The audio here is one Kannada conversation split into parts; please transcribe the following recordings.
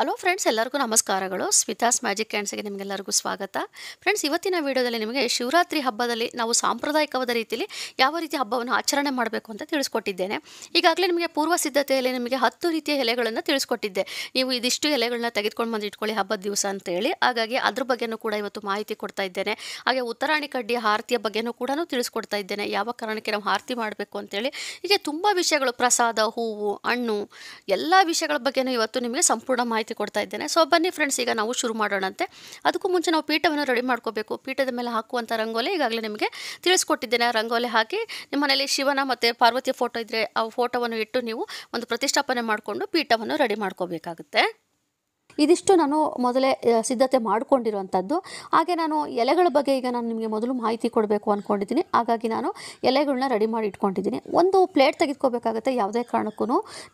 ಹಲೋ ಫ್ರೆಂಡ್ಸ್ ಎಲ್ಲರಿಗೂ ನಮಸ್ಕಾರಗಳು ಸ್ಮಿತಾಸ್ ಮ್ಯಾಜಿಕ್ ಕ್ಯಾಂಡ್ಸ್ಗೆ ನಿಮಗೆಲ್ಲರಿಗೂ ಸ್ವಾಗತ ಫ್ರೆಂಡ್ಸ್ ಇವತ್ತಿನ ವೀಡಿಯೋದಲ್ಲಿ ನಿಮಗೆ ಶಿವರಾತ್ರಿ ಹಬ್ಬದಲ್ಲಿ ನಾವು ಸಾಂಪ್ರದಾಯಿಕವಾದ ರೀತಿಯಲ್ಲಿ ಯಾವ ರೀತಿ ಹಬ್ಬವನ್ನು ಆಚರಣೆ ಮಾಡಬೇಕು ಅಂತ ತಿಳಿಸ್ಕೊಟ್ಟಿದ್ದೇನೆ ಈಗಾಗಲೇ ನಿಮಗೆ ಪೂರ್ವ ಸಿದ್ಧತೆಯಲ್ಲಿ ನಿಮಗೆ ಹತ್ತು ರೀತಿಯ ಎಲೆಗಳನ್ನು ತಿಳಿಸ್ಕೊಟ್ಟಿದ್ದೆ ನೀವು ಇದಿಷ್ಟು ಎಲೆಗಳನ್ನ ತೆಗೆದುಕೊಂಡು ಬಂದು ಇಟ್ಕೊಳ್ಳಿ ಹಬ್ಬದ ದಿವಸ ಅಂತೇಳಿ ಹಾಗಾಗಿ ಅದ್ರ ಬಗ್ಗೆನೂ ಕೂಡ ಇವತ್ತು ಮಾಹಿತಿ ಕೊಡ್ತಾ ಇದ್ದೇನೆ ಹಾಗೆ ಉತ್ತರಾಣಿ ಕಡ್ಡಿ ಆರತಿಯ ಬಗ್ಗೆನೂ ಕೂಡ ತಿಳಿಸ್ಕೊಡ್ತಾ ಇದ್ದೇನೆ ಯಾವ ಕಾರಣಕ್ಕೆ ನಾವು ಆರತಿ ಮಾಡಬೇಕು ಅಂತೇಳಿ ಹೀಗೆ ತುಂಬ ವಿಷಯಗಳು ಪ್ರಸಾದ ಹೂವು ಹಣ್ಣು ಎಲ್ಲ ವಿಷಯಗಳ ಬಗ್ಗೆನೂ ಇವತ್ತು ನಿಮಗೆ ಸಂಪೂರ್ಣ ಮಾಹಿತಿ ಮಾಹಿತಿ ಕೊಡ್ತಾ ಇದ್ದೇನೆ ಸೊ ಬನ್ನಿ ಫ್ರೆಂಡ್ಸ್ ಈಗ ನಾವು ಶುರು ಮಾಡೋಣಂತೆ ಅದಕ್ಕೂ ಮುಂಚೆ ನಾವು ಪೀಠವನ್ನು ರೆಡಿ ಮಾಡ್ಕೋಬೇಕು ಪೀಠದ ಮೇಲೆ ಹಾಕುವಂಥ ರಂಗೋಲಿ ಈಗಾಗಲೇ ನಿಮಗೆ ತಿಳಿಸ್ಕೊಟ್ಟಿದ್ದೇನೆ ರಂಗೋಲಿ ಹಾಕಿ ನಿಮ್ಮ ಮನೆಯಲ್ಲಿ ಶಿವನ ಮತ್ತು ಪಾರ್ವತಿಯ ಫೋಟೋ ಇದ್ದರೆ ಆ ಫೋಟೋವನ್ನು ಇಟ್ಟು ನೀವು ಒಂದು ಪ್ರತಿಷ್ಠಾಪನೆ ಮಾಡಿಕೊಂಡು ಪೀಠವನ್ನು ರೆಡಿ ಮಾಡ್ಕೋಬೇಕಾಗುತ್ತೆ ಇದಿಷ್ಟು ನಾನು ಮೊದಲೇ ಸಿದ್ಧತೆ ಮಾಡಿಕೊಂಡಿರುವಂಥದ್ದು ಹಾಗೆ ನಾನು ಎಲೆಗಳ ಬಗ್ಗೆ ಈಗ ನಾನು ನಿಮಗೆ ಮೊದಲು ಮಾಹಿತಿ ಕೊಡಬೇಕು ಅಂದ್ಕೊಂಡಿದ್ದೀನಿ ಹಾಗಾಗಿ ನಾನು ಎಲೆಗಳನ್ನ ರೆಡಿ ಮಾಡಿ ಇಟ್ಕೊಂಡಿದ್ದೀನಿ ಒಂದು ಪ್ಲೇಟ್ ತೆಗೆದುಕೋಬೇಕಾಗತ್ತೆ ಯಾವುದೇ ಕಾರಣಕ್ಕೂ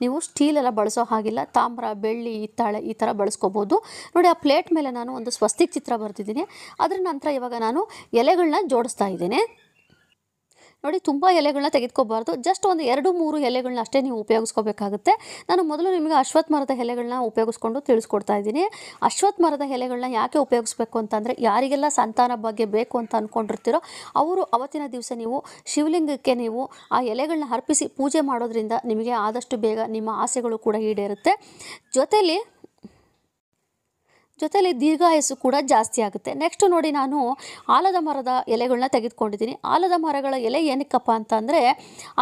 ನೀವು ಸ್ಟೀಲೆಲ್ಲ ಬಳಸೋ ಹಾಗಿಲ್ಲ ತಾಮ್ರ ಬೆಳ್ಳಿ ಹಿತ್ತಾಳೆ ಈ ಥರ ಬಳಸ್ಕೋಬೋದು ನೋಡಿ ಆ ಪ್ಲೇಟ್ ಮೇಲೆ ನಾನು ಒಂದು ಸ್ವಸ್ತಿಕ್ ಚಿತ್ರ ಬರೆದಿದ್ದೀನಿ ಅದರ ನಂತರ ಇವಾಗ ನಾನು ಎಲೆಗಳನ್ನ ಜೋಡಿಸ್ತಾ ಇದ್ದೀನಿ ನೋಡಿ ತುಂಬ ಎಲೆಗಳನ್ನ ತೆಗೆದುಕೋಬಾರ್ದು ಜಸ್ಟ್ ಒಂದು ಎರಡು ಮೂರು ಎಲೆಗಳನ್ನ ಅಷ್ಟೇ ನೀವು ಉಪಯೋಗಿಸ್ಕೋಬೇಕಾಗುತ್ತೆ ನಾನು ಮೊದಲು ನಿಮಗೆ ಅಶ್ವತ್ಥ ಮರದ ಎಲೆಗಳನ್ನ ಉಪಯೋಗಿಸ್ಕೊಂಡು ತಿಳಿಸ್ಕೊಡ್ತಾ ಇದ್ದೀನಿ ಅಶ್ವತ್ಥ ಮರದ ಎಲೆಗಳನ್ನ ಯಾಕೆ ಉಪಯೋಗಿಸ್ಬೇಕು ಅಂತಂದರೆ ಯಾರಿಗೆಲ್ಲ ಸಂತಾನ ಬಗ್ಗೆ ಬೇಕು ಅಂತ ಅಂದ್ಕೊಂಡಿರ್ತೀರೋ ಅವರು ಅವತ್ತಿನ ದಿವಸ ನೀವು ಶಿವಲಿಂಗಕ್ಕೆ ನೀವು ಆ ಎಲೆಗಳನ್ನ ಅರ್ಪಿಸಿ ಪೂಜೆ ಮಾಡೋದ್ರಿಂದ ನಿಮಗೆ ಆದಷ್ಟು ಬೇಗ ನಿಮ್ಮ ಆಸೆಗಳು ಕೂಡ ಈಡೇರುತ್ತೆ ಜೊತೆಯಲ್ಲಿ ಜೊತೆಯಲ್ಲಿ ದೀರ್ಘಾಯಸ್ಸು ಕೂಡ ಜಾಸ್ತಿ ಆಗುತ್ತೆ ನೆಕ್ಸ್ಟ್ ನೋಡಿ ನಾನು ಆಲದ ಮರದ ಎಲೆಗಳನ್ನ ತೆಗೆದುಕೊಂಡಿದ್ದೀನಿ ಆಲದ ಮರಗಳ ಎಲೆ ಏನಕ್ಕಪ್ಪ ಅಂದರೆ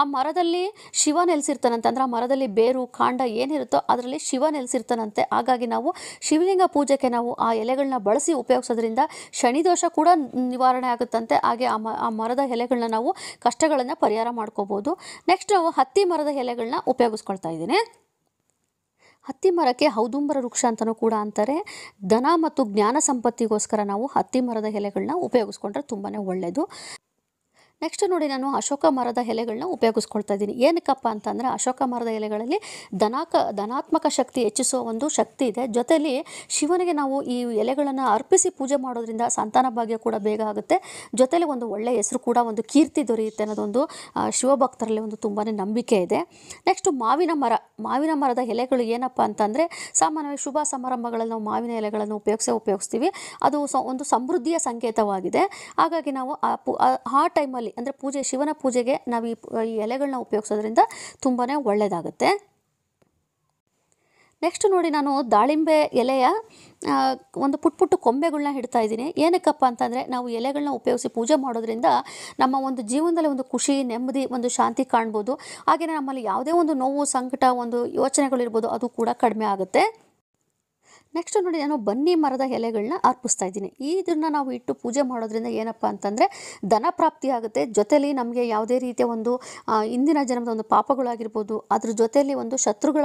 ಆ ಮರದಲ್ಲಿ ಶಿವ ನೆಲೆಸಿರ್ತಾನಂತಂದ್ರೆ ಆ ಮರದಲ್ಲಿ ಬೇರು ಕಾಂಡ ಏನಿರುತ್ತೋ ಅದರಲ್ಲಿ ಶಿವ ನೆಲೆಸಿರ್ತಾನಂತೆ ಹಾಗಾಗಿ ನಾವು ಶಿವಲಿಂಗ ಪೂಜೆಗೆ ನಾವು ಆ ಎಲೆಗಳನ್ನ ಬಳಸಿ ಉಪಯೋಗಿಸೋದ್ರಿಂದ ಶನಿದೋಷ ಕೂಡ ನಿವಾರಣೆ ಆಗುತ್ತಂತೆ ಹಾಗೆ ಆ ಮ ಆ ಮರದ ಎಲೆಗಳನ್ನ ನಾವು ಕಷ್ಟಗಳನ್ನು ಪರಿಹಾರ ಮಾಡ್ಕೋಬೋದು ನೆಕ್ಸ್ಟ್ ನಾವು ಹತ್ತಿ ಮರದ ಎಲೆಗಳನ್ನ ಉಪಯೋಗಿಸ್ಕೊಳ್ತಾ ಇದ್ದೀನಿ ಹತ್ತಿ ಮರಕ್ಕೆ ಹೌದುಂಬರ ವೃಕ್ಷ ಅಂತಲೂ ಕೂಡ ಅಂತಾರೆ ಧನ ಮತ್ತು ಜ್ಞಾನ ಸಂಪತ್ತಿಗೋಸ್ಕರ ನಾವು ಹತ್ತಿ ಮರದ ಎಲೆಗಳನ್ನ ಉಪಯೋಗಿಸ್ಕೊಂಡ್ರೆ ತುಂಬಾ ಒಳ್ಳೆಯದು ನೆಕ್ಸ್ಟ್ ನೋಡಿ ನಾನು ಅಶೋಕ ಮರದ ಎಲೆಗಳನ್ನ ಉಪಯೋಗಿಸ್ಕೊಳ್ತಾ ಇದ್ದೀನಿ ಏನಕ್ಕಪ್ಪ ಅಂತಂದರೆ ಅಶೋಕ ಮರದ ಎಲೆಗಳಲ್ಲಿ ಧನಾಕ ಧನಾತ್ಮಕ ಶಕ್ತಿ ಹೆಚ್ಚಿಸುವ ಒಂದು ಶಕ್ತಿ ಇದೆ ಜೊತೆಯಲ್ಲಿ ಶಿವನಿಗೆ ನಾವು ಈ ಎಲೆಗಳನ್ನು ಅರ್ಪಿಸಿ ಪೂಜೆ ಮಾಡೋದ್ರಿಂದ ಸಂತಾನ ಭಾಗ್ಯ ಕೂಡ ಬೇಗ ಆಗುತ್ತೆ ಜೊತೆಲಿ ಒಂದು ಒಳ್ಳೆಯ ಹೆಸರು ಕೂಡ ಒಂದು ಕೀರ್ತಿ ದೊರೆಯುತ್ತೆ ಅನ್ನೋದೊಂದು ಶಿವಭಕ್ತರಲ್ಲಿ ಒಂದು ತುಂಬಾ ನಂಬಿಕೆ ಇದೆ ನೆಕ್ಸ್ಟು ಮಾವಿನ ಮರ ಮಾವಿನ ಮರದ ಎಲೆಗಳು ಏನಪ್ಪ ಅಂತಂದರೆ ಸಾಮಾನ್ಯವಾಗಿ ಶುಭ ಸಮಾರಂಭಗಳಲ್ಲಿ ನಾವು ಮಾವಿನ ಎಲೆಗಳನ್ನು ಉಪಯೋಗಿಸಿ ಉಪಯೋಗಿಸ್ತೀವಿ ಅದು ಒಂದು ಸಮೃದ್ಧಿಯ ಸಂಕೇತವಾಗಿದೆ ಹಾಗಾಗಿ ನಾವು ಆ ಪು ಆ ಟೈಮಲ್ಲಿ ಅಂದರೆ ಪೂಜೆ ಶಿವನ ಪೂಜೆಗೆ ನಾವು ಈ ಎಲೆಗಳನ್ನ ಉಪಯೋಗಿಸೋದ್ರಿಂದ ತುಂಬಾ ಒಳ್ಳೆಯದಾಗುತ್ತೆ ನೆಕ್ಸ್ಟ್ ನೋಡಿ ನಾನು ದಾಳಿಂಬೆ ಎಲೆಯ ಒಂದು ಪುಟ್ ಪುಟ್ಟು ಕೊಂಬೆಗಳನ್ನ ಹಿಡ್ತಾ ಇದ್ದೀನಿ ಏನಕ್ಕಪ್ಪ ಅಂತಂದರೆ ನಾವು ಎಲೆಗಳನ್ನ ಉಪಯೋಗಿಸಿ ಪೂಜೆ ಮಾಡೋದ್ರಿಂದ ನಮ್ಮ ಒಂದು ಜೀವನದಲ್ಲಿ ಒಂದು ಖುಷಿ ನೆಮ್ಮದಿ ಒಂದು ಶಾಂತಿ ಕಾಣ್ಬೋದು ಹಾಗೆಯೇ ನಮ್ಮಲ್ಲಿ ಯಾವುದೇ ಒಂದು ನೋವು ಸಂಕಟ ಒಂದು ಯೋಚನೆಗಳಿರ್ಬೋದು ಅದು ಕೂಡ ಕಡಿಮೆ ಆಗುತ್ತೆ ನೆಕ್ಸ್ಟ್ ನೋಡಿ ನಾನು ಬನ್ನಿ ಮರದ ಎಲೆಗಳನ್ನ ಅರ್ಪಿಸ್ತಾ ಇದ್ದೀನಿ ಇದನ್ನು ನಾವು ಇಟ್ಟು ಪೂಜೆ ಮಾಡೋದ್ರಿಂದ ಏನಪ್ಪ ಅಂತಂದರೆ ಧನ ಪ್ರಾಪ್ತಿ ಆಗುತ್ತೆ ಜೊತೆಲಿ ನಮಗೆ ಯಾವುದೇ ರೀತಿಯ ಒಂದು ಇಂದಿನ ಜನ್ಮದ ಒಂದು ಪಾಪಗಳಾಗಿರ್ಬೋದು ಅದ್ರ ಜೊತೆಯಲ್ಲಿ ಒಂದು ಶತ್ರುಗಳ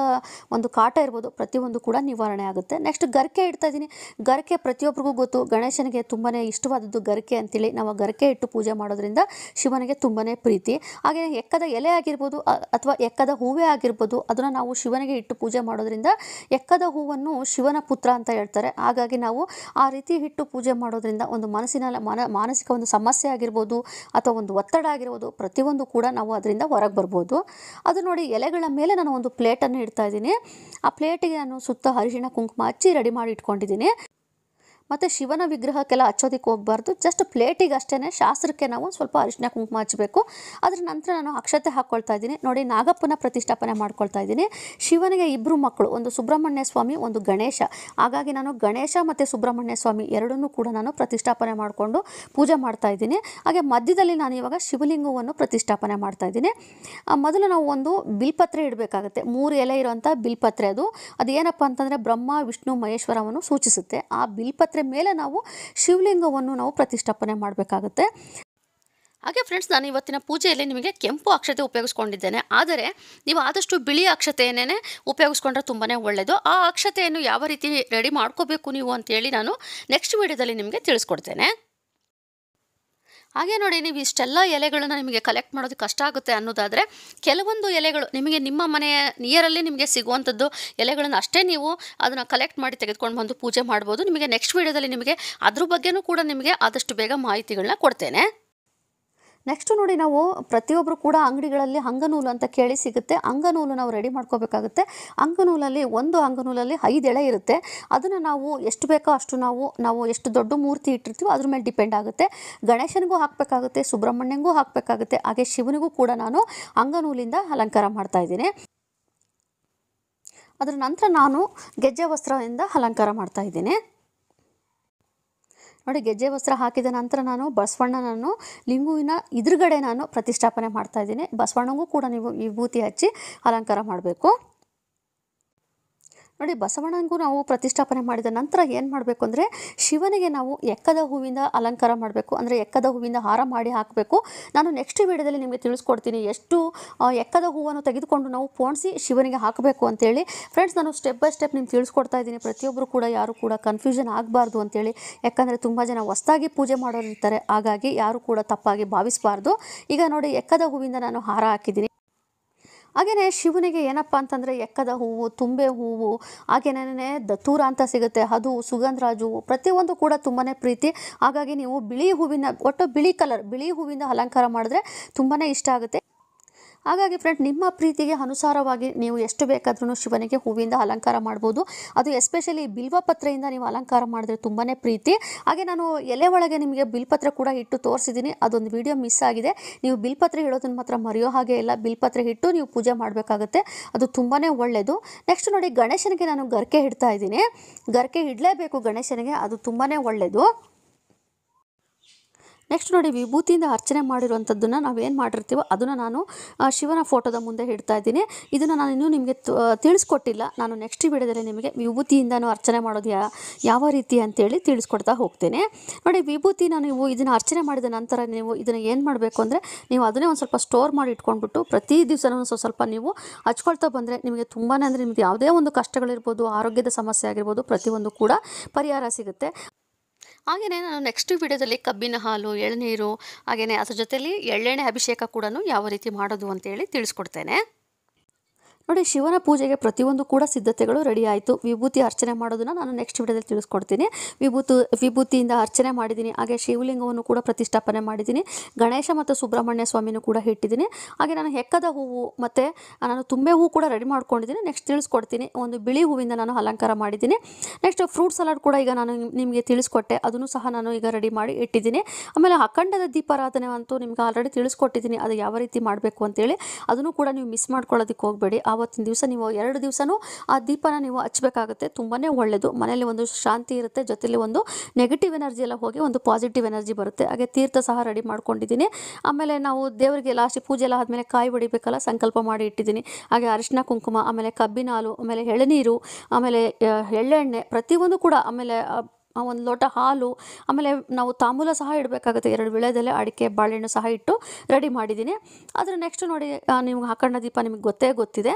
ಒಂದು ಕಾಟ ಇರ್ಬೋದು ಪ್ರತಿಯೊಂದು ಕೂಡ ನಿವಾರಣೆ ಆಗುತ್ತೆ ನೆಕ್ಸ್ಟ್ ಗರಿಕೆ ಇಡ್ತಾ ಇದ್ದೀನಿ ಗರಿಕೆ ಪ್ರತಿಯೊಬ್ಬರಿಗೂ ಗೊತ್ತು ಗಣೇಶನಿಗೆ ತುಂಬಾ ಇಷ್ಟವಾದದ್ದು ಗರಿಕೆ ಅಂತೇಳಿ ನಾವು ಗರಿಕೆ ಇಟ್ಟು ಪೂಜೆ ಮಾಡೋದ್ರಿಂದ ಶಿವನಿಗೆ ತುಂಬಾ ಪ್ರೀತಿ ಹಾಗೆ ಎಕ್ಕದ ಎಲೆ ಆಗಿರ್ಬೋದು ಅಥವಾ ಎಕ್ಕದ ಹೂವೇ ಆಗಿರ್ಬೋದು ಅದನ್ನು ನಾವು ಶಿವನಿಗೆ ಇಟ್ಟು ಪೂಜೆ ಮಾಡೋದ್ರಿಂದ ಎಕ್ಕದ ಹೂವನ್ನು ಶಿವನ ಪುತ್ರ ಅಂತ ಹೇಳ್ತಾರೆ ಹಾಗಾಗಿ ನಾವು ಆ ರೀತಿ ಹಿಟ್ಟು ಪೂಜೆ ಮಾಡೋದ್ರಿಂದ ಒಂದು ಮನಸ್ಸಿನ ಮನ ಮಾನಸಿಕ ಒಂದು ಸಮಸ್ಯೆ ಆಗಿರ್ಬೋದು ಅಥವಾ ಒಂದು ಒತ್ತಡ ಆಗಿರ್ಬೋದು ಪ್ರತಿಯೊಂದು ಕೂಡ ನಾವು ಅದರಿಂದ ಹೊರಗೆ ಬರ್ಬೋದು ಅದು ನೋಡಿ ಎಲೆಗಳ ಮೇಲೆ ನಾನು ಒಂದು ಪ್ಲೇಟನ್ನು ಇಡ್ತಾ ಇದ್ದೀನಿ ಆ ಪ್ಲೇಟಿಗೆ ನಾನು ಸುತ್ತ ಅರಿಶಿಣ ಕುಂಕುಮ ಹಚ್ಚಿ ರೆಡಿ ಮಾಡಿ ಇಟ್ಕೊಂಡಿದ್ದೀನಿ ಮತ್ತು ಶಿವನ ವಿಗ್ರಹಕ್ಕೆಲ್ಲ ಹಚ್ಚೋದಕ್ಕೆ ಹೋಗ್ಬಾರ್ದು ಜಸ್ಟ್ ಪ್ಲೇಟಿಗೆ ಅಷ್ಟೇ ಶಾಸ್ತ್ರಕ್ಕೆ ನಾವು ಸ್ವಲ್ಪ ಅರಿಶಿನ ಕುಂಕುಮ ಹಚ್ಚಬೇಕು ಅದರ ನಂತರ ನಾನು ಅಕ್ಷತೆ ಹಾಕ್ಕೊಳ್ತಾ ಇದ್ದೀನಿ ನೋಡಿ ನಾಗಪ್ಪನ ಪ್ರತಿಷ್ಠಾಪನೆ ಮಾಡ್ಕೊಳ್ತಾ ಇದ್ದೀನಿ ಶಿವನಿಗೆ ಇಬ್ಬರು ಮಕ್ಕಳು ಒಂದು ಸುಬ್ರಹ್ಮಣ್ಯ ಸ್ವಾಮಿ ಒಂದು ಗಣೇಶ ಹಾಗಾಗಿ ನಾನು ಗಣೇಶ ಮತ್ತು ಸುಬ್ರಹ್ಮಣ್ಯ ಸ್ವಾಮಿ ಎರಡನ್ನೂ ಕೂಡ ನಾನು ಪ್ರತಿಷ್ಠಾಪನೆ ಮಾಡಿಕೊಂಡು ಪೂಜೆ ಮಾಡ್ತಾ ಇದ್ದೀನಿ ಹಾಗೆ ಮಧ್ಯದಲ್ಲಿ ನಾನು ಇವಾಗ ಶಿವಲಿಂಗವನ್ನು ಪ್ರತಿಷ್ಠಾಪನೆ ಮಾಡ್ತಾ ಇದ್ದೀನಿ ಮೊದಲು ನಾವು ಒಂದು ಬಿಲ್ಪತ್ರೆ ಇಡಬೇಕಾಗುತ್ತೆ ಮೂರು ಎಲೆ ಇರುವಂಥ ಬಿಲ್ಪತ್ರೆ ಅದು ಅದು ಏನಪ್ಪ ಅಂತಂದರೆ ಬ್ರಹ್ಮ ವಿಷ್ಣು ಮಹೇಶ್ವರವನ್ನು ಸೂಚಿಸುತ್ತೆ ಆ ಬಿಲ್ಪತ್ರೆ ಅದರ ಮೇಲೆ ನಾವು ಶಿವಲಿಂಗವನ್ನು ನಾವು ಪ್ರತಿಷ್ಠಾಪನೆ ಮಾಡಬೇಕಾಗುತ್ತೆ ಹಾಗೆ ಫ್ರೆಂಡ್ಸ್ ನಾನು ಇವತ್ತಿನ ಪೂಜೆಯಲ್ಲಿ ನಿಮಗೆ ಕೆಂಪು ಅಕ್ಷತೆ ಉಪಯೋಗಿಸ್ಕೊಂಡಿದ್ದೇನೆ ಆದರೆ ನೀವು ಆದಷ್ಟು ಬಿಳಿ ಅಕ್ಷತೆಯನ್ನೇ ಉಪಯೋಗಿಸ್ಕೊಂಡ್ರೆ ತುಂಬಾ ಒಳ್ಳೆಯದು ಆ ಅಕ್ಷತೆಯನ್ನು ಯಾವ ರೀತಿ ರೆಡಿ ಮಾಡ್ಕೋಬೇಕು ನೀವು ಅಂತೇಳಿ ನಾನು ನೆಕ್ಸ್ಟ್ ವಿಡಿಯೋದಲ್ಲಿ ನಿಮಗೆ ತಿಳಿಸ್ಕೊಡ್ತೇನೆ ಹಾಗೆ ನೋಡಿ ನೀವು ಇಷ್ಟೆಲ್ಲ ಎಲೆಗಳನ್ನ ನಿಮಗೆ ಕಲೆಕ್ಟ್ ಮಾಡೋದು ಕಷ್ಟ ಆಗುತ್ತೆ ಅನ್ನೋದಾದರೆ ಕೆಲವೊಂದು ಎಲೆಗಳು ನಿಮಗೆ ನಿಮ್ಮ ಮನೆಯ ನಿಯರಲ್ಲಿ ನಿಮಗೆ ಸಿಗುವಂಥದ್ದು ಎಲೆಗಳನ್ನು ಅಷ್ಟೇ ನೀವು ಅದನ್ನು ಕಲೆಕ್ಟ್ ಮಾಡಿ ತೆಗೆದುಕೊಂಡು ಬಂದು ಪೂಜೆ ಮಾಡ್ಬೋದು ನಿಮಗೆ ನೆಕ್ಸ್ಟ್ ವೀಡಿಯೋದಲ್ಲಿ ನಿಮಗೆ ಅದ್ರ ಬಗ್ಗೆನೂ ಕೂಡ ನಿಮಗೆ ಆದಷ್ಟು ಬೇಗ ಮಾಹಿತಿಗಳನ್ನ ಕೊಡ್ತೇನೆ ನೆಕ್ಸ್ಟು ನೋಡಿ ನಾವು ಪ್ರತಿಯೊಬ್ಬರು ಕೂಡ ಅಂಗಡಿಗಳಲ್ಲಿ ಅಂಗನೂಲು ಅಂತ ಕೇಳಿ ಸಿಗುತ್ತೆ ಅಂಗನೂಲು ನಾವು ರೆಡಿ ಮಾಡ್ಕೋಬೇಕಾಗುತ್ತೆ ಅಂಗನೂಲಲ್ಲಿ ಒಂದು ಅಂಗನೂಲಲ್ಲಿ ಐದು ಎಳೆ ಇರುತ್ತೆ ಅದನ್ನು ನಾವು ಎಷ್ಟು ಬೇಕೋ ಅಷ್ಟು ನಾವು ನಾವು ಎಷ್ಟು ದೊಡ್ಡ ಮೂರ್ತಿ ಇಟ್ಟಿರ್ತೀವೋ ಅದ್ರ ಮೇಲೆ ಡಿಪೆಂಡ್ ಆಗುತ್ತೆ ಗಣೇಶನಿಗೂ ಹಾಕಬೇಕಾಗುತ್ತೆ ಸುಬ್ರಹ್ಮಣ್ಯಂಗೂ ಹಾಕಬೇಕಾಗುತ್ತೆ ಹಾಗೆ ಶಿವನಿಗೂ ಕೂಡ ನಾನು ಅಂಗನೂಲಿಂದ ಅಲಂಕಾರ ಮಾಡ್ತಾ ಇದ್ದೀನಿ ಅದರ ನಂತರ ನಾನು ಗೆಜ್ಜೆ ವಸ್ತ್ರದಿಂದ ಅಲಂಕಾರ ಮಾಡ್ತಾ ಇದ್ದೀನಿ ನೋಡಿ ಗೆಜ್ಜೆ ವಸ್ತ್ರ ಹಾಕಿದ ನಂತರ ನಾನು ಬಸವಣ್ಣನನ್ನು ಲಿಂಗುವಿನ ಎದುರುಗಡೆ ನಾನು ಪ್ರತಿಷ್ಠಾಪನೆ ಮಾಡ್ತಾ ಇದ್ದೀನಿ ಬಸವಣ್ಣಗೂ ಕೂಡ ನೀವು ವಿಭೂತಿ ಹಚ್ಚಿ ಅಲಂಕಾರ ಮಾಡಬೇಕು ನೋಡಿ ಬಸವಣ್ಣನಿಗೂ ನಾವು ಪ್ರತಿಷ್ಠಾಪನೆ ಮಾಡಿದ ನಂತರ ಏನು ಮಾಡಬೇಕು ಅಂದರೆ ಶಿವನಿಗೆ ನಾವು ಎಕ್ಕದ ಹೂವಿಂದ ಅಲಂಕಾರ ಮಾಡಬೇಕು ಅಂದರೆ ಎಕ್ಕದ ಹೂವಿಂದ ಹಾರ ಮಾಡಿ ಹಾಕಬೇಕು ನಾನು ನೆಕ್ಸ್ಟ್ ವಿಡಿಯೋದಲ್ಲಿ ನಿಮಗೆ ತಿಳಿಸ್ಕೊಡ್ತೀನಿ ಎಷ್ಟು ಎಕ್ಕದ ಹೂವನ್ನು ತೆಗೆದುಕೊಂಡು ನಾವು ಪೋಣಿಸಿ ಶಿವನಿಗೆ ಹಾಕಬೇಕು ಅಂತೇಳಿ ಫ್ರೆಂಡ್ಸ್ ನಾನು ಸ್ಟೆಪ್ ಬೈ ಸ್ಟೆಪ್ ನಿಮ್ಗೆ ತಿಳಿಸ್ಕೊಡ್ತಾ ಇದ್ದೀನಿ ಪ್ರತಿಯೊಬ್ಬರು ಕೂಡ ಯಾರು ಕೂಡ ಕನ್ಫ್ಯೂಷನ್ ಆಗಬಾರ್ದು ಅಂತೇಳಿ ಯಾಕಂದರೆ ತುಂಬ ಜನ ಹೊಸ್ದಾಗಿ ಪೂಜೆ ಮಾಡೋರಿರ್ತಾರೆ ಹಾಗಾಗಿ ಯಾರು ಕೂಡ ತಪ್ಪಾಗಿ ಭಾವಿಸಬಾರ್ದು ಈಗ ನೋಡಿ ಎಕ್ಕದ ಹೂವಿಂದ ನಾನು ಹಾರ ಹಾಕಿದ್ದೀನಿ ಹಾಗೆಯೇ ಶಿವನಿಗೆ ಏನಪ್ಪ ಅಂತಂದರೆ ಎಕ್ಕದ ಹೂವು ತುಂಬೆ ಹೂವು ಹಾಗೆಯೇ ದತ್ತೂರ ಅಂತ ಸಿಗುತ್ತೆ ಅದು ಸುಗಂಧರಾಜು ಹೂವು ಪ್ರತಿಯೊಂದು ಕೂಡ ತುಂಬಾ ಪ್ರೀತಿ ಹಾಗಾಗಿ ನೀವು ಬಿಳಿ ಹೂವಿನ ಒಟ್ಟು ಬಿಳಿ ಕಲರ್ ಬಿಳಿ ಹೂವಿಂದ ಅಲಂಕಾರ ಮಾಡಿದ್ರೆ ತುಂಬಾ ಇಷ್ಟ ಆಗುತ್ತೆ ಹಾಗಾಗಿ ಫ್ರೆಂಡ್ ನಿಮ್ಮ ಪ್ರೀತಿಗೆ ಅನುಸಾರವಾಗಿ ನೀವು ಎಷ್ಟು ಬೇಕಾದ್ರೂ ಶಿವನಿಗೆ ಹೂವಿಂದ ಅಲಂಕಾರ ಮಾಡ್ಬೋದು ಅದು ಎಸ್ಪೆಷಲಿ ಬಿಲ್ವಪತ್ರೆಯಿಂದ ನೀವು ಅಲಂಕಾರ ಮಾಡಿದ್ರೆ ತುಂಬಾ ಪ್ರೀತಿ ಹಾಗೆ ನಾನು ಎಲೆ ಒಳಗೆ ನಿಮಗೆ ಬಿಲ್ಪತ್ರ ಕೂಡ ಇಟ್ಟು ತೋರಿಸಿದ್ದೀನಿ ಅದೊಂದು ವಿಡಿಯೋ ಮಿಸ್ ಆಗಿದೆ ನೀವು ಬಿಲ್ಪತ್ರೆ ಹೇಳೋದನ್ನು ಮಾತ್ರ ಮರೆಯೋ ಹಾಗೆ ಇಲ್ಲ ಬಿಲ್ಪತ್ರೆ ಇಟ್ಟು ನೀವು ಪೂಜೆ ಮಾಡಬೇಕಾಗುತ್ತೆ ಅದು ತುಂಬಾ ಒಳ್ಳೆಯದು ನೆಕ್ಸ್ಟ್ ನೋಡಿ ಗಣೇಶನಿಗೆ ನಾನು ಗರ್ಕೆ ಇಡ್ತಾ ಇದ್ದೀನಿ ಗರ್ಕೆ ಇಡಲೇಬೇಕು ಗಣೇಶನಿಗೆ ಅದು ತುಂಬಾ ಒಳ್ಳೆಯದು ನೆಕ್ಸ್ಟ್ ನೋಡಿ ವಿಭೂತಿಯಿಂದ ಅರ್ಚನೆ ಮಾಡಿರುವಂಥದ್ದನ್ನು ನಾವು ಏನು ಮಾಡಿರ್ತೀವೋ ಅದನ್ನು ನಾನು ಶಿವನ ಫೋಟೋದ ಮುಂದೆ ಇಡ್ತಾ ಇದ್ದೀನಿ ಇದನ್ನು ನಾನು ಇನ್ನೂ ನಿಮಗೆ ತಿಳಿಸ್ಕೊಟ್ಟಿಲ್ಲ ನಾನು ನೆಕ್ಸ್ಟ್ ವಿಡಿಯೋದಲ್ಲಿ ನಿಮಗೆ ವಿಭೂತಿಯಿಂದನೂ ಅರ್ಚನೆ ಮಾಡೋದು ಯಾವ ರೀತಿ ಅಂತೇಳಿ ತಿಳಿಸ್ಕೊಡ್ತಾ ಹೋಗ್ತೇನೆ ನೋಡಿ ವಿಭೂತಿನ ನೀವು ಇದನ್ನು ಅರ್ಚನೆ ಮಾಡಿದ ನಂತರ ನೀವು ಇದನ್ನು ಏನು ಮಾಡಬೇಕು ಅಂದರೆ ನೀವು ಅದನ್ನೇ ಒಂದು ಸ್ವಲ್ಪ ಸ್ಟೋರ್ ಮಾಡಿ ಇಟ್ಕೊಂಡ್ಬಿಟ್ಟು ಪ್ರತಿ ದಿವಸನೂ ಸ್ವಲ್ಪ ಸ್ವಲ್ಪ ನೀವು ಹಚ್ಕೊಳ್ತಾ ಬಂದರೆ ನಿಮಗೆ ತುಂಬಾ ಅಂದರೆ ನಿಮ್ಗೆ ಯಾವುದೇ ಒಂದು ಕಷ್ಟಗಳಿರ್ಬೋದು ಆರೋಗ್ಯದ ಸಮಸ್ಯೆ ಆಗಿರ್ಬೋದು ಪ್ರತಿಯೊಂದು ಕೂಡ ಪರಿಹಾರ ಸಿಗುತ್ತೆ ಹಾಗೆಯೇ ನಾನು ನೆಕ್ಸ್ಟ್ ವಿಡಿಯೋದಲ್ಲಿ ಕಬ್ಬಿನ ಹಾಲು ಎಳನೀರು ಹಾಗೆಯೇ ಅದ್ರ ಜೊತೆಯಲ್ಲಿ ಎಳ್ಳೆಣ್ಣೆ ಅಭಿಷೇಕ ಕೂಡ ಯಾವ ರೀತಿ ಮಾಡೋದು ಅಂತೇಳಿ ತಿಳಿಸ್ಕೊಡ್ತೇನೆ ನೋಡಿ ಶಿವನ ಪೂಜೆಗೆ ಪ್ರತಿಯೊಂದು ಕೂಡ ಸಿದ್ಧತೆಗಳು ರೆಡಿ ಆಯಿತು ವಿಭೂತಿ ಅರ್ಚನೆ ಮಾಡೋದನ್ನು ನಾನು ನೆಕ್ಸ್ಟ್ ವಿಡಿಯೋದಲ್ಲಿ ತಿಳಿಸ್ಕೊಡ್ತೀನಿ ವಿಭೂತು ವಿಭೂತಿಯಿಂದ ಅರ್ಚನೆ ಮಾಡಿದ್ದೀನಿ ಹಾಗೆ ಶಿವಲಿಂಗವನ್ನು ಕೂಡ ಪ್ರತಿಷ್ಠಾಪನೆ ಮಾಡಿದ್ದೀನಿ ಗಣೇಶ ಮತ್ತು ಸುಬ್ರಹ್ಮಣ್ಯ ಸ್ವಾಮಿನೂ ಕೂಡ ಇಟ್ಟಿದ್ದೀನಿ ಹಾಗೆ ನಾನು ಹೆಕ್ಕದ ಹೂವು ಮತ್ತು ನಾನು ತುಂಬೆ ಹೂವು ಕೂಡ ರೆಡಿ ಮಾಡ್ಕೊಂಡಿದ್ದೀನಿ ನೆಕ್ಸ್ಟ್ ತಿಳಿಸ್ಕೊಡ್ತೀನಿ ಒಂದು ಬಿಳಿ ಹೂವಿಂದ ನಾನು ಅಲಂಕಾರ ಮಾಡಿದ್ದೀನಿ ನೆಕ್ಸ್ಟ್ ಫ್ರೂಟ್ ಸಲಾಡ್ ಕೂಡ ಈಗ ನಾನು ನಿಮಗೆ ತಿಳಿಸ್ಕೊಟ್ಟೆ ಅದನ್ನು ಸಹ ನಾನು ಈಗ ರೆಡಿ ಮಾಡಿ ಇಟ್ಟಿದ್ದೀನಿ ಆಮೇಲೆ ಅಖಂಡದ ದೀಪಾರಾಧನೆ ಅಂತೂ ನಿಮ್ಗೆ ಆಲ್ರೆಡಿ ತಿಳಿಸ್ಕೊಟ್ಟಿದ್ದೀನಿ ಅದು ಯಾವ ರೀತಿ ಮಾಡಬೇಕು ಅಂತೇಳಿ ಅದನ್ನು ಕೂಡ ನೀವು ಮಿಸ್ ಮಾಡ್ಕೊಳ್ಳೋದಕ್ಕೆ ಹೋಗಬೇಡಿ ಆ ಆವತ್ತಿನ ದಿವಸ ನೀವು ಎರಡು ದಿವಸನೂ ಆ ದೀಪನ ನೀವು ಹಚ್ಚಬೇಕಾಗುತ್ತೆ ತುಂಬಾ ಒಳ್ಳೆಯದು ಮನೆಯಲ್ಲಿ ಒಂದು ಶಾಂತಿ ಇರುತ್ತೆ ಜೊತೆಲಿ ಒಂದು ನೆಗೆಟಿವ್ ಎನರ್ಜಿ ಎಲ್ಲ ಹೋಗಿ ಒಂದು ಪಾಸಿಟಿವ್ ಎನರ್ಜಿ ಬರುತ್ತೆ ಹಾಗೆ ತೀರ್ಥ ಸಹ ರೆಡಿ ಮಾಡ್ಕೊಂಡಿದ್ದೀನಿ ಆಮೇಲೆ ನಾವು ದೇವರಿಗೆ ಲಾಸ್ಟ್ ಪೂಜೆ ಎಲ್ಲ ಆದಮೇಲೆ ಕಾಯಿ ಹೊಡಿಬೇಕಲ್ಲ ಸಂಕಲ್ಪ ಮಾಡಿ ಇಟ್ಟಿದ್ದೀನಿ ಹಾಗೆ ಅರಿಶಿನ ಕುಂಕುಮ ಆಮೇಲೆ ಕಬ್ಬಿನ ಹಾಲು ಆಮೇಲೆ ಎಳನೀರು ಆಮೇಲೆ ಎಳ್ಳೆಣ್ಣೆ ಪ್ರತಿಯೊಂದು ಕೂಡ ಆಮೇಲೆ ಒಂದು ಲೋಟ ಹಾಲು ಆಮೇಲೆ ನಾವು ತಾಮೂಲ ಸಹ ಇಡಬೇಕಾಗುತ್ತೆ ಎರಡು ವಿಳೆದಲ್ಲೇ ಅಡಿಕೆ ಬಾಳೆಹಣ್ಣು ಸಹ ಇಟ್ಟು ರೆಡಿ ಮಾಡಿದ್ದೀನಿ ಆದರೆ ನೆಕ್ಸ್ಟ್ ನೋಡಿ ನಿಮ್ಗೆ ಹಾಕಣ್ಣ ದೀಪ ನಿಮಗೆ ಗೊತ್ತೇ ಗೊತ್ತಿದೆ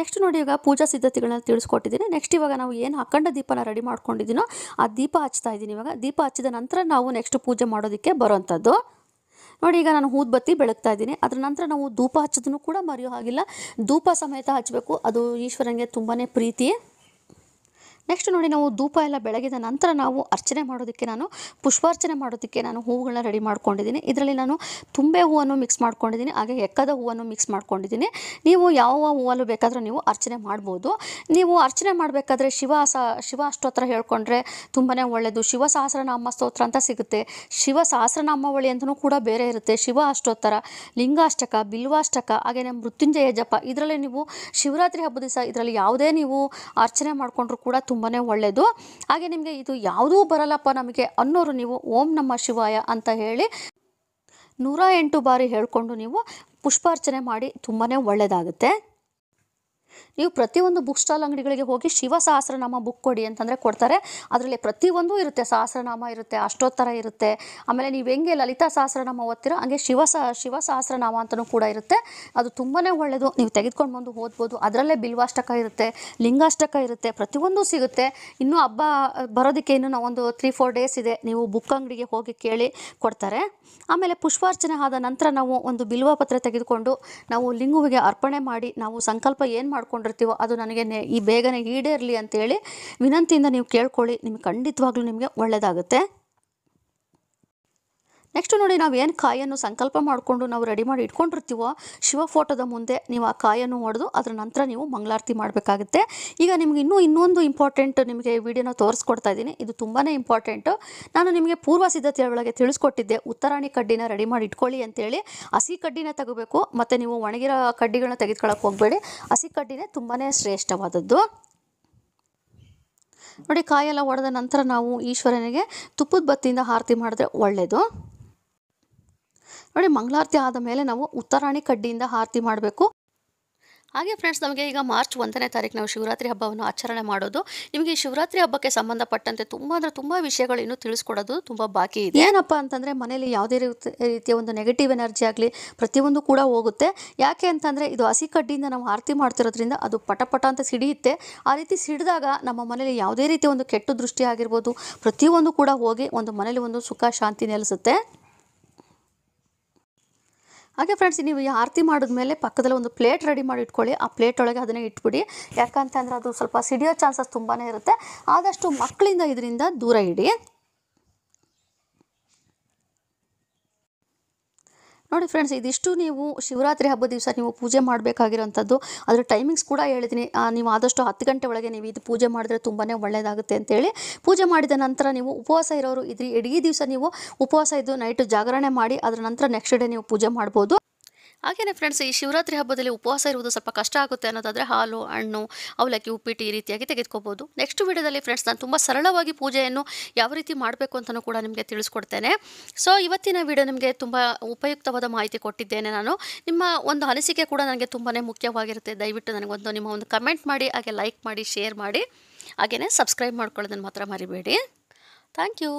ನೆಕ್ಸ್ಟ್ ನೋಡಿ ಈಗ ಪೂಜಾ ಸಿದ್ಧತೆಗಳನ್ನ ತಿಳಿಸ್ಕೊಟ್ಟಿದ್ದೀನಿ ನೆಕ್ಸ್ಟ್ ಇವಾಗ ನಾವು ಏನು ಹಾಕೊಂಡ ದೀಪನ ರೆಡಿ ಮಾಡ್ಕೊಂಡಿದ್ದೀನೋ ಆ ದೀಪ ಹಚ್ತಾ ಇದ್ದೀನಿ ಇವಾಗ ದೀಪ ಹಚ್ಚಿದ ನಂತರ ನಾವು ನೆಕ್ಸ್ಟ್ ಪೂಜೆ ಮಾಡೋದಕ್ಕೆ ಬರೋವಂಥದ್ದು ನೋಡಿ ಈಗ ನಾನು ಬತ್ತಿ ಬೆಳಗ್ತಾ ಇದ್ದೀನಿ ಅದರ ನಂತರ ನಾವು ಧೂಪ ಹಚ್ಚೋದನ್ನು ಕೂಡ ಮರೆಯೋ ಹಾಗಿಲ್ಲ ಧೂಪ ಸಮೇತ ಹಚ್ಚಬೇಕು ಅದು ಈಶ್ವರನಿಗೆ ತುಂಬಾ ಪ್ರೀತಿ ನೆಕ್ಸ್ಟ್ ನೋಡಿ ನಾವು ಧೂಪ ಎಲ್ಲ ಬೆಳಗಿದ ನಂತರ ನಾವು ಅರ್ಚನೆ ಮಾಡೋದಕ್ಕೆ ನಾನು ಪುಷ್ಪಾರ್ಚನೆ ಮಾಡೋದಕ್ಕೆ ನಾನು ಹೂವುಗಳನ್ನ ರೆಡಿ ಮಾಡ್ಕೊಂಡಿದ್ದೀನಿ ಇದರಲ್ಲಿ ನಾನು ತುಂಬೆ ಹೂವನ್ನು ಮಿಕ್ಸ್ ಮಾಡ್ಕೊಂಡಿದ್ದೀನಿ ಹಾಗೆ ಎಕ್ಕದ ಹೂವನ್ನು ಮಿಕ್ಸ್ ಮಾಡ್ಕೊಂಡಿದ್ದೀನಿ ನೀವು ಯಾವ ಹೂವಲ್ಲೂ ಬೇಕಾದರೂ ನೀವು ಅರ್ಚನೆ ಮಾಡ್ಬೋದು ನೀವು ಅರ್ಚನೆ ಮಾಡಬೇಕಾದ್ರೆ ಶಿವ ಶಿವ ಅಷ್ಟೋತ್ರ ಹೇಳ್ಕೊಂಡ್ರೆ ತುಂಬಾ ಒಳ್ಳೆಯದು ಶಿವ ಸಹಸ್ರನಾಮ ಸ್ತೋತ್ರ ಅಂತ ಸಿಗುತ್ತೆ ಶಿವ ಸಹಸ್ರನಾಮಾವಳಿ ಅಂತಲೂ ಕೂಡ ಬೇರೆ ಇರುತ್ತೆ ಶಿವ ಅಷ್ಟೋತ್ತರ ಲಿಂಗಾಷ್ಟಕ ಬಿಲ್ವಾಷ್ಟಕ ಹಾಗೆಯೇ ಮೃತ್ಯುಂಜಯ ಜಪ ಇದರಲ್ಲಿ ನೀವು ಶಿವರಾತ್ರಿ ಹಬ್ಬದ ಇದರಲ್ಲಿ ಯಾವುದೇ ನೀವು ಅರ್ಚನೆ ಮಾಡಿಕೊಂಡ್ರೂ ಕೂಡ ತುಂಬ ತುಂಬಾ ಒಳ್ಳೆಯದು ಹಾಗೆ ನಿಮಗೆ ಇದು ಯಾವುದೂ ಬರಲ್ಲಪ್ಪ ನಮಗೆ ಅನ್ನೋರು ನೀವು ಓಂ ನಮ್ಮ ಶಿವಾಯ ಅಂತ ಹೇಳಿ ನೂರ ಎಂಟು ಬಾರಿ ಹೇಳ್ಕೊಂಡು ನೀವು ಪುಷ್ಪಾರ್ಚನೆ ಮಾಡಿ ತುಂಬಾ ಒಳ್ಳೆಯದಾಗುತ್ತೆ ನೀವು ಪ್ರತಿಯೊಂದು ಬುಕ್ ಸ್ಟಾಲ್ ಅಂಗಡಿಗಳಿಗೆ ಹೋಗಿ ಶಿವ ಸಹಸ್ರನಾಮ ಬುಕ್ ಕೊಡಿ ಅಂತಂದರೆ ಕೊಡ್ತಾರೆ ಅದರಲ್ಲಿ ಪ್ರತಿಯೊಂದು ಇರುತ್ತೆ ಸಹಸ್ರನಾಮ ಇರುತ್ತೆ ಅಷ್ಟೋತ್ತರ ಇರುತ್ತೆ ಆಮೇಲೆ ನೀವು ಹೆಂಗೆ ಲಲಿತಾ ಸಹಸ್ರನಾಮ ಓದ್ತೀರೋ ಹಂಗೆ ಶಿವ ಸಹ ಶಿವ ಸಹಸ್ರನಾಮ ಅಂತಲೂ ಕೂಡ ಇರುತ್ತೆ ಅದು ತುಂಬಾ ಒಳ್ಳೆಯದು ನೀವು ತೆಗೆದುಕೊಂಡು ಬಂದು ಓದ್ಬೋದು ಅದರಲ್ಲೇ ಬಿಲ್ವಾಷ್ಟಕ ಇರುತ್ತೆ ಲಿಂಗಾಷ್ಟಕ ಇರುತ್ತೆ ಪ್ರತಿಯೊಂದು ಸಿಗುತ್ತೆ ಇನ್ನೂ ಹಬ್ಬ ಬರೋದಕ್ಕೆ ಇನ್ನೂ ನಾವೊಂದು ತ್ರೀ ಫೋರ್ ಡೇಸ್ ಇದೆ ನೀವು ಬುಕ್ ಅಂಗಡಿಗೆ ಹೋಗಿ ಕೇಳಿ ಕೊಡ್ತಾರೆ ಆಮೇಲೆ ಪುಷ್ಪಾರ್ಚನೆ ಆದ ನಂತರ ನಾವು ಒಂದು ಬಿಲ್ವ ಪತ್ರ ತೆಗೆದುಕೊಂಡು ನಾವು ಲಿಂಗುವಿಗೆ ಅರ್ಪಣೆ ಮಾಡಿ ನಾವು ಸಂಕಲ್ಪ ಏನು ಮಾಡ್ಕೊಂಡು ಮಾಡ್ಕೊಂಡಿರ್ತೀವೋ ಅದು ನನಗೆ ಈ ಬೇಗನೆ ಈಡೇರಲಿ ಅಂತೇಳಿ ವಿನಂತಿಯಿಂದ ನೀವು ಕೇಳ್ಕೊಳ್ಳಿ ನಿಮ್ಗೆ ಖಂಡಿತವಾಗ್ಲೂ ನಿಮಗೆ ಒಳ್ಳೆಯದಾಗುತ್ತೆ ನೆಕ್ಸ್ಟ್ ನೋಡಿ ನಾವು ಏನು ಕಾಯನ್ನು ಸಂಕಲ್ಪ ಮಾಡಿಕೊಂಡು ನಾವು ರೆಡಿ ಮಾಡಿ ಇಟ್ಕೊಂಡಿರ್ತೀವೋ ಶಿವ ಫೋಟೋದ ಮುಂದೆ ನೀವು ಆ ಕಾಯನ್ನು ಹೊಡೆದು ಅದರ ನಂತರ ನೀವು ಮಂಗಳಾರತಿ ಮಾಡಬೇಕಾಗುತ್ತೆ ಈಗ ನಿಮಗೆ ಇನ್ನೂ ಇನ್ನೊಂದು ಇಂಪಾರ್ಟೆಂಟ್ ನಿಮಗೆ ವಿಡಿಯೋನ ತೋರಿಸ್ಕೊಡ್ತಾ ಇದ್ದೀನಿ ಇದು ತುಂಬಾ ಇಂಪಾರ್ಟೆಂಟು ನಾನು ನಿಮಗೆ ಪೂರ್ವ ಸಿದ್ಧತೆಯ ಒಳಗೆ ತಿಳಿಸ್ಕೊಟ್ಟಿದ್ದೆ ಉತ್ತರಾಣಿ ಕಡ್ಡಿನ ರೆಡಿ ಮಾಡಿ ಇಟ್ಕೊಳ್ಳಿ ಅಂತೇಳಿ ಹಸಿ ಕಡ್ಡಿನ ತಗೋಬೇಕು ಮತ್ತು ನೀವು ಒಣಗಿರೋ ಕಡ್ಡಿಗಳನ್ನ ತೆಗೆದುಕೊಳ್ಳೋಕೆ ಹೋಗಬೇಡಿ ಹಸಿ ಕಡ್ಡಿನೇ ತುಂಬಾ ಶ್ರೇಷ್ಠವಾದದ್ದು ನೋಡಿ ಕಾಯೆಲ್ಲ ಒಡೆದ ನಂತರ ನಾವು ಈಶ್ವರನಿಗೆ ತುಪ್ಪದ ಬತ್ತಿಯಿಂದ ಆರತಿ ಮಾಡಿದ್ರೆ ಒಳ್ಳೆಯದು ನೋಡಿ ಮಂಗಳಾರತಿ ಆದ ಮೇಲೆ ನಾವು ಉತ್ತರಾಣಿ ಕಡ್ಡಿಯಿಂದ ಆರತಿ ಮಾಡಬೇಕು ಹಾಗೆ ಫ್ರೆಂಡ್ಸ್ ನಮಗೆ ಈಗ ಮಾರ್ಚ್ ಒಂದನೇ ತಾರೀಕು ನಾವು ಶಿವರಾತ್ರಿ ಹಬ್ಬವನ್ನು ಆಚರಣೆ ಮಾಡೋದು ನಿಮಗೆ ಈ ಶಿವರಾತ್ರಿ ಹಬ್ಬಕ್ಕೆ ಸಂಬಂಧಪಟ್ಟಂತೆ ತುಂಬ ಅಂದರೆ ತುಂಬ ವಿಷಯಗಳು ಇನ್ನೂ ತಿಳಿಸ್ಕೊಡೋದು ತುಂಬ ಬಾಕಿ ಇದೆ ಏನಪ್ಪ ಅಂತಂದರೆ ಮನೆಯಲ್ಲಿ ಯಾವುದೇ ರೀತಿಯ ಒಂದು ನೆಗೆಟಿವ್ ಎನರ್ಜಿ ಆಗಲಿ ಪ್ರತಿಯೊಂದು ಕೂಡ ಹೋಗುತ್ತೆ ಯಾಕೆ ಅಂತಂದರೆ ಇದು ಹಸಿ ಕಡ್ಡಿಯಿಂದ ನಾವು ಆರತಿ ಮಾಡ್ತಿರೋದ್ರಿಂದ ಅದು ಪಟಪಟ ಅಂತ ಸಿಡಿಯುತ್ತೆ ಆ ರೀತಿ ಸಿಡಿದಾಗ ನಮ್ಮ ಮನೇಲಿ ಯಾವುದೇ ರೀತಿಯ ಒಂದು ಕೆಟ್ಟ ದೃಷ್ಟಿ ಆಗಿರ್ಬೋದು ಪ್ರತಿಯೊಂದು ಕೂಡ ಹೋಗಿ ಒಂದು ಮನೇಲಿ ಒಂದು ಸುಖ ಶಾಂತಿ ನೆಲೆಸುತ್ತೆ ಹಾಗೆ ಫ್ರೆಂಡ್ಸ್ ನೀವು ಈ ಆರತಿ ಮಾಡಿದ್ಮೇಲೆ ಪಕ್ಕದಲ್ಲಿ ಒಂದು ಪ್ಲೇಟ್ ರೆಡಿ ಮಾಡಿ ಇಟ್ಕೊಳ್ಳಿ ಆ ಪ್ಲೇಟ್ ಒಳಗೆ ಅದನ್ನೇ ಇಟ್ಬಿಡಿ ಯಾಕಂತಂದರೆ ಅದು ಸ್ವಲ್ಪ ಸಿಡಿಯೋ ಚಾನ್ಸಸ್ ತುಂಬಾ ಇರುತ್ತೆ ಆದಷ್ಟು ಮಕ್ಕಳಿಂದ ಇದರಿಂದ ದೂರ ಇಡಿ ನೋಡಿ ಫ್ರೆಂಡ್ಸ್ ಇದಿಷ್ಟು ನೀವು ಶಿವರಾತ್ರಿ ಹಬ್ಬದ ದಿವಸ ನೀವು ಪೂಜೆ ಮಾಡಬೇಕಾಗಿರುವಂಥದ್ದು ಅದರ ಟೈಮಿಂಗ್ಸ್ ಕೂಡ ಹೇಳಿದ್ದೀನಿ ನೀವು ಆದಷ್ಟು ಹತ್ತು ಗಂಟೆ ಒಳಗೆ ನೀವು ಇದು ಪೂಜೆ ಮಾಡಿದ್ರೆ ತುಂಬಾ ಒಳ್ಳೆಯದಾಗುತ್ತೆ ಅಂತೇಳಿ ಪೂಜೆ ಮಾಡಿದ ನಂತರ ನೀವು ಉಪವಾಸ ಇರೋರು ಇದ್ರಿ ಇಡೀ ದಿವಸ ನೀವು ಉಪವಾಸ ಇದ್ದು ನೈಟ್ ಜಾಗರಣೆ ಮಾಡಿ ಅದರ ನಂತರ ನೆಕ್ಸ್ಟ್ ಡೇ ನೀವು ಪೂಜೆ ಮಾಡ್ಬೋದು ಹಾಗೆಯೇ ಫ್ರೆಂಡ್ಸ್ ಈ ಶಿವರಾತ್ರಿ ಹಬ್ಬದಲ್ಲಿ ಉಪವಾಸ ಇರುವುದು ಸ್ವಲ್ಪ ಕಷ್ಟ ಆಗುತ್ತೆ ಅನ್ನೋದಾದರೆ ಹಾಲು ಹಣ್ಣು ಅವಲಕ್ಕಿ ಉಪ್ಪಿಟ್ಟು ಈ ರೀತಿಯಾಗಿ ತೆಗೆದುಕೋಬೋದು ನೆಕ್ಸ್ಟ್ ವೀಡಿಯೋದಲ್ಲಿ ಫ್ರೆಂಡ್ಸ್ ನಾನು ತುಂಬ ಸರಳವಾಗಿ ಪೂಜೆಯನ್ನು ಯಾವ ರೀತಿ ಮಾಡಬೇಕು ಅಂತಲೂ ಕೂಡ ನಿಮಗೆ ತಿಳಿಸ್ಕೊಡ್ತೇನೆ ಸೊ ಇವತ್ತಿನ ವೀಡಿಯೋ ನಿಮಗೆ ತುಂಬ ಉಪಯುಕ್ತವಾದ ಮಾಹಿತಿ ಕೊಟ್ಟಿದ್ದೇನೆ ನಾನು ನಿಮ್ಮ ಒಂದು ಅನಿಸಿಕೆ ಕೂಡ ನನಗೆ ತುಂಬಾ ಮುಖ್ಯವಾಗಿರುತ್ತೆ ದಯವಿಟ್ಟು ನನಗೊಂದು ನಿಮ್ಮ ಒಂದು ಕಮೆಂಟ್ ಮಾಡಿ ಹಾಗೆ ಲೈಕ್ ಮಾಡಿ ಶೇರ್ ಮಾಡಿ ಹಾಗೆಯೇ ಸಬ್ಸ್ಕ್ರೈಬ್ ಮಾಡ್ಕೊಳ್ಳೋದನ್ನು ಮಾತ್ರ ಮರಿಬೇಡಿ ಥ್ಯಾಂಕ್ ಯು